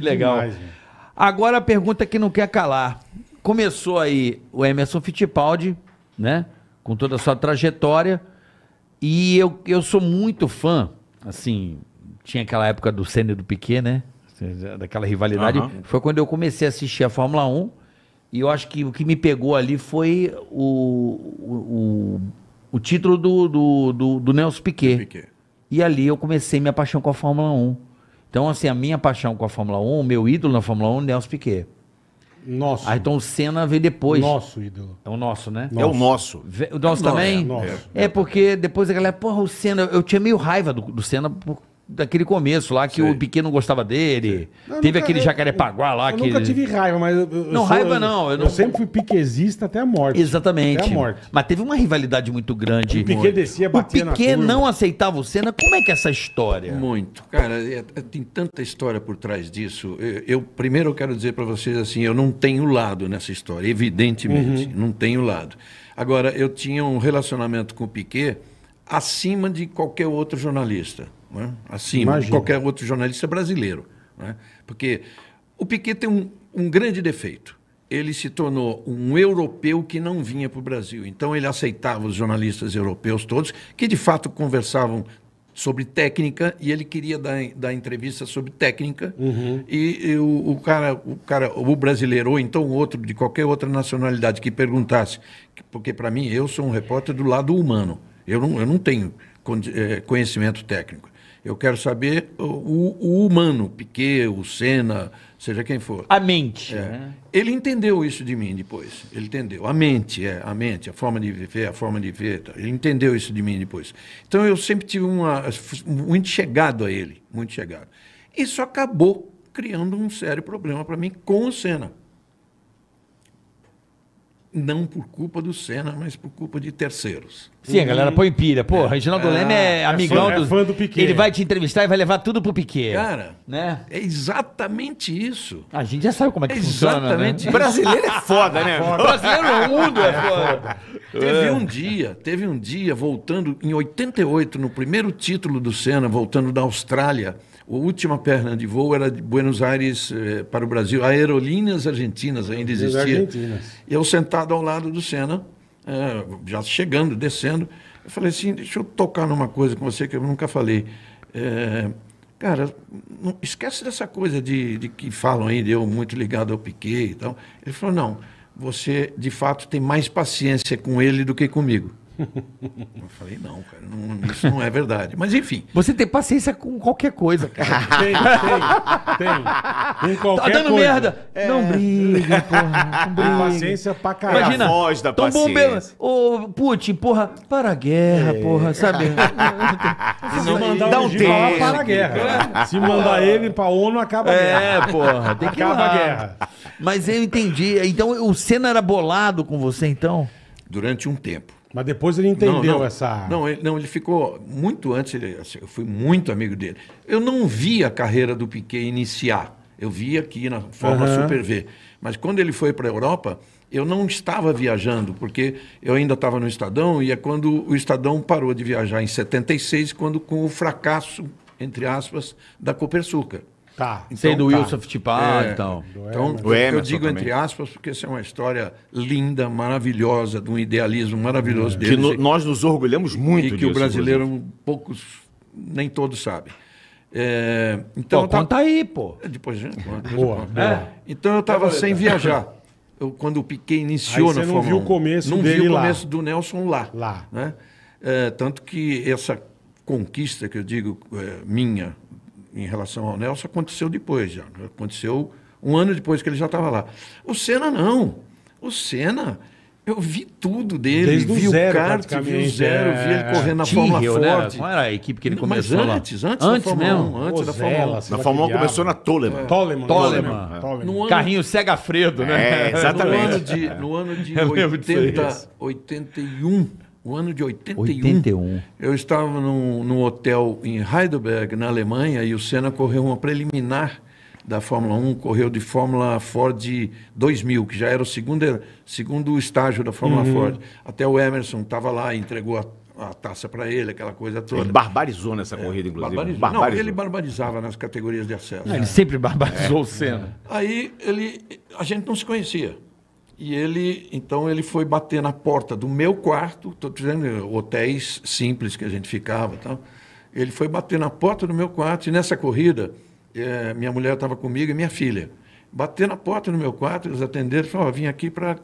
Que legal. Agora a pergunta que não quer calar. Começou aí o Emerson Fittipaldi, né? Com toda a sua trajetória. E eu, eu sou muito fã, assim, tinha aquela época do Senna e do Piquet, né? Daquela rivalidade. Uhum. Foi quando eu comecei a assistir a Fórmula 1. E eu acho que o que me pegou ali foi o, o, o título do, do, do, do Nelson Piquet. Piquet. E ali eu comecei minha paixão com a Fórmula 1. Então, assim, a minha paixão com a Fórmula 1, o meu ídolo na Fórmula 1 é o Nelson Piquet. Nosso. Ayrton ah, então Senna veio depois. Nosso ídolo. É o nosso, né? É nosso. É o nosso. O nosso é também? É, nosso. é porque depois a galera, porra, o Senna, eu tinha meio raiva do, do Senna por daquele começo lá que Sim. o Piquet não gostava dele. Não, Teve nunca, aquele jacarepaguá lá eu que. nunca tive raiva, mas. Eu, não, sou, raiva não eu, não. sempre fui piquezista até a morte. Exatamente. Até a morte. Mas teve uma rivalidade muito grande. O Piquet descia, batendo o Piquet não aceitava o Senna. Como é que é essa história? Muito. Cara, é, é tem tanta história por trás disso. Eu, eu primeiro eu quero dizer para vocês assim, eu não tenho lado nessa história, evidentemente. Uhum. Não tenho lado. Agora, eu tinha um relacionamento com o Piquet acima de qualquer outro jornalista né? acima Imagina. de qualquer outro jornalista brasileiro. Né? Porque o Piquet tem um, um grande defeito ele se tornou um europeu que não vinha para o Brasil. Então ele aceitava os jornalistas europeus todos, que de fato conversavam sobre técnica e ele queria dar, dar entrevista sobre técnica uhum. e, e o, o, cara o cara o brasileiro ou então outro de qualquer outra nacionalidade que perguntasse porque para mim eu sou um repórter do lado humano eu não, eu não tenho eh, conhecimento técnico eu quero saber o, o humano, Piquet, o Senna, seja quem for. A mente. É. Né? Ele entendeu isso de mim depois. Ele entendeu. A mente, é, a mente, a forma de viver, a forma de ver. Tá? Ele entendeu isso de mim depois. Então eu sempre tive uma. muito chegado a ele, muito chegado. Isso acabou criando um sério problema para mim com o Senna não por culpa do Senna, mas por culpa de terceiros. Sim, a uhum. galera põe pilha. Pô, é. Reginaldo é, Leme é, ah, é amigão é do... É do Piquet. Ele vai te entrevistar e vai levar tudo pro Piquet. Cara, né? é exatamente isso. A gente já sabe como é que é funciona, né? exatamente né? Isso. Brasileiro é foda, né? Foda. Brasileiro no é mundo é foda. Teve é. um dia, teve um dia, voltando em 88, no primeiro título do Senna, voltando da Austrália, a última perna de voo era de Buenos Aires eh, para o Brasil. Aerolíneas Argentinas ainda existia. E eu sentado ao lado do Senna, eh, já chegando, descendo, eu falei assim, deixa eu tocar numa coisa com você que eu nunca falei. Eh, cara, não, esquece dessa coisa de, de que falam ainda, eu muito ligado ao Piquet e tal. Ele falou, não, você de fato tem mais paciência com ele do que comigo. Eu falei, não, cara, não, isso não é verdade. Mas enfim. Você tem paciência com qualquer coisa, cara. Tem, tem. Tem. Com tá qualquer tá dando coisa. merda. É. Não briga, porra. Não briga. Paciência pra caralho. Imagina, a voz da paciência. Ô, Putin, porra, para a guerra, é. porra, sabe? Se não mandar Dá um tempo. para a guerra. Se mandar ele pra ONU, acaba a é, guerra. É, porra. Tem que acaba a guerra. Mas eu entendi. Então o Senna era bolado com você, então? Durante um tempo. Mas depois ele entendeu não, não, essa. Não ele, não, ele ficou muito antes, ele, assim, eu fui muito amigo dele. Eu não vi a carreira do Piquet iniciar. Eu vi aqui na forma uhum. Super V. Mas quando ele foi para a Europa, eu não estava viajando, porque eu ainda estava no Estadão, e é quando o Estadão parou de viajar em 76, quando com o fracasso, entre aspas, da Copersucar. Tá. Então, do tá. Wilson Fittipaldi é, e tal. Então, Emerson. eu digo também. entre aspas, porque isso é uma história linda, maravilhosa, de um idealismo maravilhoso é. Que no, nós nos orgulhamos muito E que disso, o brasileiro, inclusive. poucos, nem todos sabem. É, então, pô, conta aí, pô. É, depois gente né? conta. Boa, boa. É. Então eu estava sem tá? viajar. Eu, quando o Piquet iniciou aí você não viu o começo Não dele vi o começo lá. do Nelson lá. Lá. Né? É, tanto que essa conquista que eu digo é, minha, em relação ao Nelson aconteceu depois já. Né? Aconteceu um ano depois que ele já estava lá. O Senna não. O Senna, eu vi tudo dele. Desde vi o zero, kart, vi o zero, vi ele é, correndo na Fórmula né? Ford. Qual era a equipe que ele começou Mas antes, antes, antes da Fórmula mesmo? 1. Antes Ozela, da Fórmula 1. Na Fórmula 1 começou na Toleman. É. Toleman. Toleman. É. Toleman. Ano... Carrinho Sega Fredo, né? É, exatamente. No ano de, no ano de 80, 81 o ano de 81. 81. Eu estava num, num hotel em Heidelberg, na Alemanha, e o Senna correu uma preliminar da Fórmula 1, correu de Fórmula Ford 2000, que já era o segundo, segundo estágio da Fórmula uhum. Ford. Até o Emerson estava lá, e entregou a a taça para ele, aquela coisa toda. Ele barbarizou nessa é, corrida, é, inclusive. Barbarizou. Né? barbarizou. Não, ele barbarizava nas categorias de acesso. Não, ele sempre barbarizou é. o Senna. Aí ele, a gente não se conhecia. E ele, então, ele foi bater na porta do meu quarto, estou dizendo hotéis simples que a gente ficava, tal. Ele foi bater na porta do meu quarto e nessa corrida é, minha mulher estava comigo e minha filha. Bater na porta do meu quarto, eles atenderam, falaram, oh, vim aqui para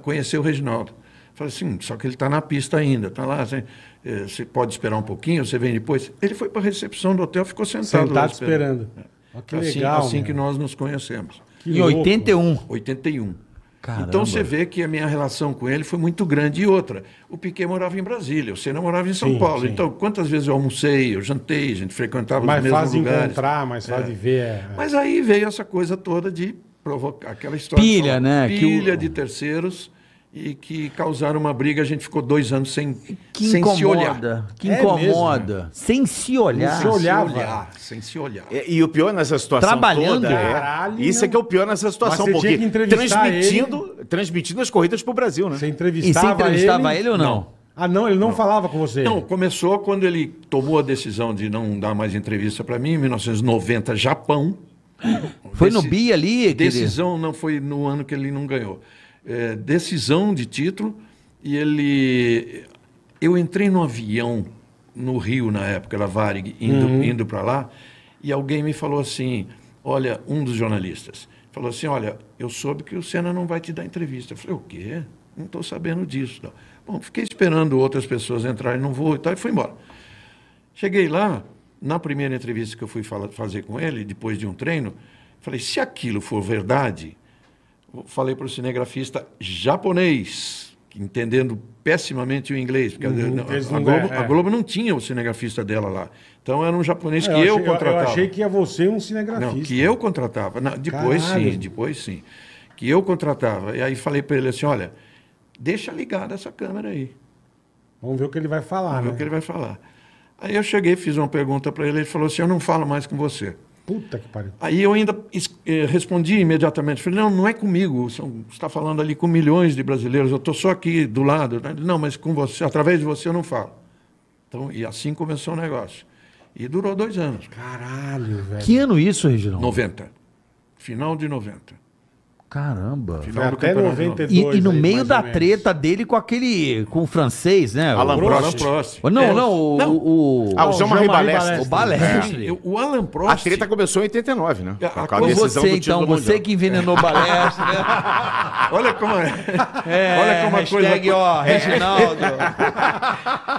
conhecer o Reginaldo. falei assim, hum, só que ele está na pista ainda, está lá, assim, é, você pode esperar um pouquinho, você vem depois. Ele foi para a recepção do hotel, ficou sentado. Sentado esperando. esperando. É. Oh, que assim, legal. Assim que nós nos conhecemos. Que em louco. 81. 81. Então Caramba. Então você vê que a minha relação com ele foi muito grande. E outra, o Piquet morava em Brasília, o Senna morava em São sim, Paulo. Sim. Então, quantas vezes eu almocei, eu jantei, a gente frequentava mais os mesmos lugares. Mais fácil encontrar, mais fácil de é. ver. É. Mas aí veio essa coisa toda de provocar aquela história. Pilha, né? Pilha que o... de terceiros e que causaram uma briga. A gente ficou dois anos sem, que sem incomoda, se olhar. Que é incomoda. É sem se olhar. Sem se olhar, sem se olhar. E, e, o pior nessa situação Trabalhando. toda é... isso é que é o pior nessa situação, porque transmitindo, ele... transmitindo as corridas para o Brasil, né? Você entrevistava, e você entrevistava ele... ele ou não? não. Ah, não, ele não, não, falava com você? Não, começou quando ele tomou a decisão de não dar mais entrevista para mim, em 1990, Japão. Foi Deci... no BI ali? Decisão não foi no ano que ele não ganhou é, decisão de título e ele. Eu entrei no avião no Rio na época, era Varig, indo, uhum. indo para lá, e alguém me falou assim: olha, um dos jornalistas falou assim: olha, eu soube que o Senna não vai te dar entrevista. Eu falei: o quê? Não estou sabendo disso. Não. Bom, fiquei esperando outras pessoas entrarem não vou e tal, e fui embora. Cheguei lá, na primeira entrevista que eu fui fazer com ele, depois de um treino, falei: se aquilo for verdade, falei para o cinegrafista japonês, entendendo pessimamente o inglês, porque uhum, a, a, Globo, é. a, é. Globo, não tinha o cinegrafista dela lá. Então era um japonês é, que eu, eu contratava. Eu achei que ia você um cinegrafista. Não, que eu contratava. Não, depois Caralho. sim, depois sim. Que eu contratava. E aí falei para ele assim, olha, deixa ligada essa câmera aí. Vamos ver o que ele vai falar, Vamos né? ver o né? que ele vai falar. Aí eu cheguei, fiz uma pergunta para ele, ele falou assim, eu não falo mais com você. Puta que pariu. Aí eu ainda eh, respondi imediatamente, falei, não, não é comigo, você está falando ali com milhões de brasileiros, eu estou só aqui do lado. Né? Não, mas com você, através de você eu não falo. Então, e assim começou o negócio. E durou dois anos. Caralho, velho. Que ano isso, Reginaldo? 90. Final de 90. Caramba. Final até 92. E, e no aí, meio da treta dele com aquele. com o francês, né? Alan Prost. Prost. Não, é. não, o. Não. o, ah, o Jean-Marie Balestre. O Balestre. É. O Alan Prost. A treta começou em 89, né? A, é, a, com a decisão você, do então, você que envenenou o Balestre, né? Olha como é. é Olha como a hashtag, coisa. ó, é. Reginaldo.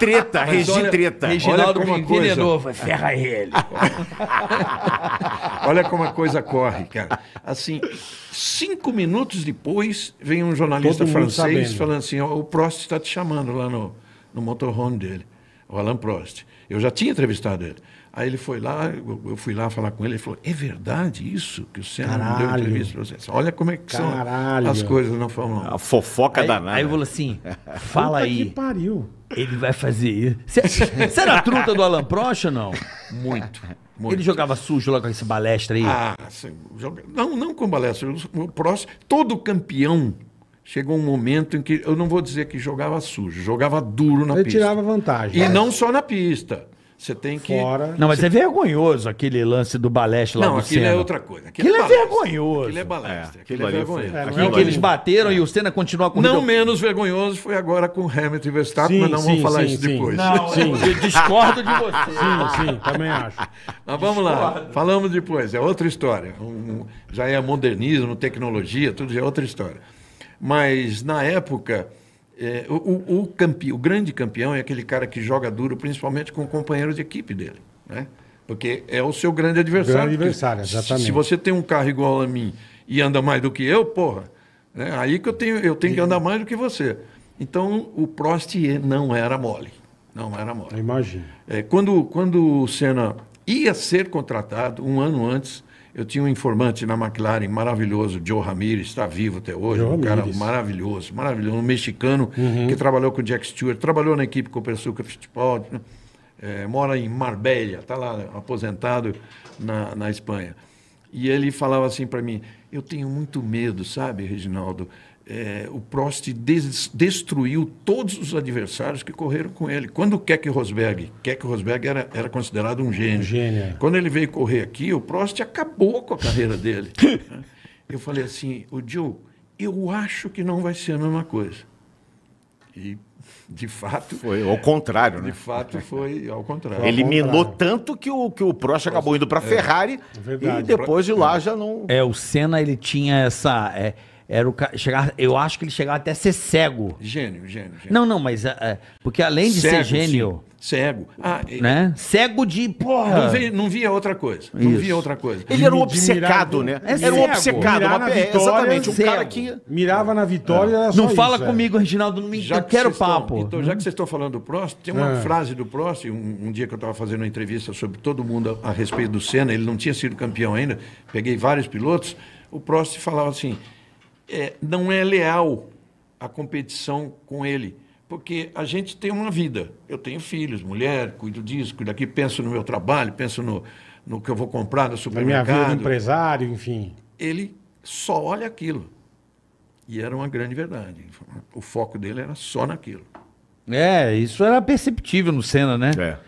treta, Regi treta. Reginaldo olha como me envenenou. Ferra ele. Olha como a coisa corre, cara. Assim, cinco minutos depois, vem um jornalista francês falando assim: o Prost está te chamando lá no, no motorhome dele, o Alain Prost. Eu já tinha entrevistado ele. Aí ele foi lá, eu fui lá falar com ele, ele falou: é verdade isso que o Senna não deu entrevista para você? Olha como é que Caralho. são as coisas na Fórmula 1. A fofoca aí, danada. Aí eu falou assim: fala Puta aí. Que pariu. Ele vai fazer isso. Você era a truta do Alan Prost ou não? Muito. Muito. Ele jogava sujo logo com esse balestra aí? Ah, sim, não, não com balestra. O próximo, todo campeão chegou um momento em que eu não vou dizer que jogava sujo, jogava duro na Ele pista. Ele tirava vantagem. E mas... É. não só na pista. Você tem que. Fora. Não, mas você... é vergonhoso aquele lance do baleste lá Não, aquilo é Senna. é outra coisa. Aquilo, é aquilo é, é, vergonhoso. Aquilo é baleste. É, aquilo, é aquilo é vergonhoso. É, aquilo que eles bateram e o Senna continua com. Não menos vergonhoso foi agora com Hamilton e Verstappen, mas não sim, vamos falar sim, isso depois. Não, sim. Eu discordo de você. Sim, sim, também acho. Mas vamos discordo. lá. Falamos depois. É outra história. Um, já é modernismo, tecnologia, tudo já é outra história. Mas na época é, o, o, campe, o grande campeão é aquele cara que joga duro, principalmente com o companheiro de equipe dele. Né? Porque é o seu grande adversário. Grande adversário, exatamente. Se, se você tem um carro igual a mim e anda mais do que eu, porra, né? aí que eu tenho, eu tenho que andar mais do que você. Então, o Prost não era mole. Não era mole. Imagina. É, quando, quando o Senna ia ser contratado, um ano antes, eu tinha um informante na McLaren maravilhoso, Joe Ramirez, está vivo até hoje, Joe um cara Ramirez. maravilhoso, maravilhoso, um mexicano uhum. que trabalhou com o Jack Stewart, trabalhou na equipe com o Persuca Fittipaldi, né? é, mora em Marbella, está lá aposentado na, na Espanha. E ele falava assim para mim: Eu tenho muito medo, sabe, Reginaldo, é, o Prost des, destruiu todos os adversários que correram com ele. Quando o Keck Rosberg, Keck Rosberg era, era considerado um gênio. um gênio. É. Quando ele veio correr aqui, o Prost acabou com a carreira dele. eu falei assim, o Joe, eu acho que não vai ser a mesma coisa. E de fato. Foi ao contrário, né? De fato, foi ao contrário. Ele minou tanto que o, que o Prost acabou indo para a é. Ferrari é, e depois de lá é. já não. É, o Senna ele tinha essa. É era o cara, chegar, eu acho que ele chegava até a ser cego. Gênio, gênio. gênio. Não, não, mas é, é porque além de cego, ser gênio. Sim. Cego. Ah, né? Cego de porra. Não via, não via outra coisa. Não Isso. via outra coisa. Ele era um obcecado, né? É era um obcecado. uma, vitória, exatamente. Um cego. cara que. Mirava na vitória. É. não fala isso, é. comigo, Reginaldo. Não me já eu que quero papo. Estão, então, já que vocês estão falando do Prost, tem uma é. frase do Prost. Um, um dia que eu estava fazendo uma entrevista sobre todo mundo a, a respeito do Senna, ele não tinha sido campeão ainda. Peguei vários pilotos. O Prost falava assim é, não é leal a competição com ele. Porque a gente tem uma vida. Eu tenho filhos, mulher, cuido disso, cuido daqui, penso no meu trabalho, penso no, no que eu vou comprar no supermercado. Na minha vida, empresário, enfim. Ele só olha aquilo. E era uma grande verdade. O foco dele era só naquilo. É, isso era perceptível no Senna, né? É.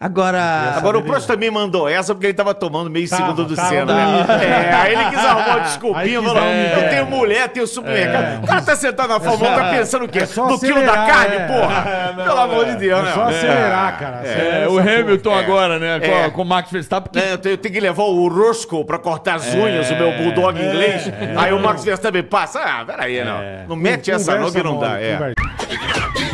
Agora. Agora o Prost também mandou essa porque ele tava tomando meio segundo do cena Senna, né? É, aí ele quis arrumar uma desculpinha, falou: é. eu tenho mulher, tenho supermercado. É. O cara tá sentado na é Fórmula 1, tá é pensando o quê? É no quilo da carne, é. porra? É, não, Pelo amor de Deus, né? É só acelerar, cara. É, o Hamilton agora, né? Com, com o Max Verstappen. Eu, tenho, eu, tenho, que levar o Roscoe pra cortar as unhas, o meu bulldog inglês. Aí o Max Verstappen passa. Ah, peraí, não. Não mete essa não que não dá. É.